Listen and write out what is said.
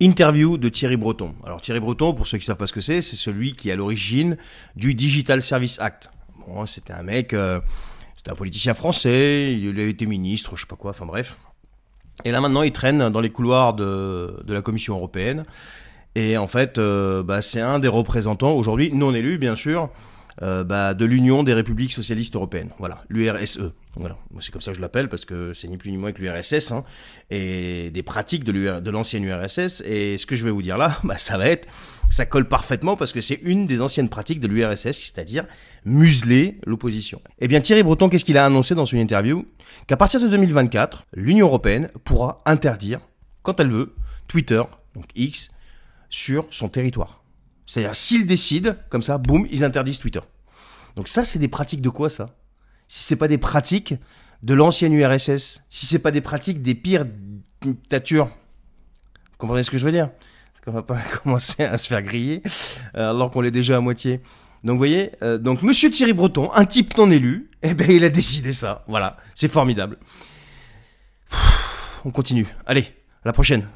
Interview de Thierry Breton. Alors Thierry Breton, pour ceux qui savent pas ce que c'est, c'est celui qui est à l'origine du Digital Service Act. Bon, c'était un mec, euh, c'était un politicien français, il a été ministre, je sais pas quoi, enfin bref. Et là maintenant, il traîne dans les couloirs de, la Commission européenne. Et en fait, euh, bah, c'est un des représentants aujourd'hui, non élu bien sûr, euh, bah, de l'Union des républiques socialistes européennes. Voilà, l'URSE. Voilà, c'est comme ça que je l'appelle parce que c'est ni plus ni moins que l'URSS hein, et des pratiques de l'ancienne URSS. Et ce que je vais vous dire là, bah, ça va être, ça colle parfaitement parce que c'est une des anciennes pratiques de l'URSS, c'est-à-dire museler l'opposition. Eh bien, Thierry Breton, qu'est-ce qu'il a annoncé dans une interview Qu'à partir de 2024, l'Union européenne pourra interdire, quand elle veut, Twitter, donc X, sur son territoire. C'est-à-dire, s'ils décident, comme ça, boum, ils interdisent Twitter. Donc ça, c'est des pratiques de quoi, ça Si c'est pas des pratiques de l'ancienne URSS, si c'est pas des pratiques des pires dictatures. Vous comprenez ce que je veux dire Parce qu'on va pas commencer à se faire griller, euh, alors qu'on l'est déjà à moitié. Donc vous voyez, euh, donc Monsieur Thierry Breton, un type non élu, eh ben il a décidé ça. Voilà, c'est formidable. On continue. Allez, à la prochaine.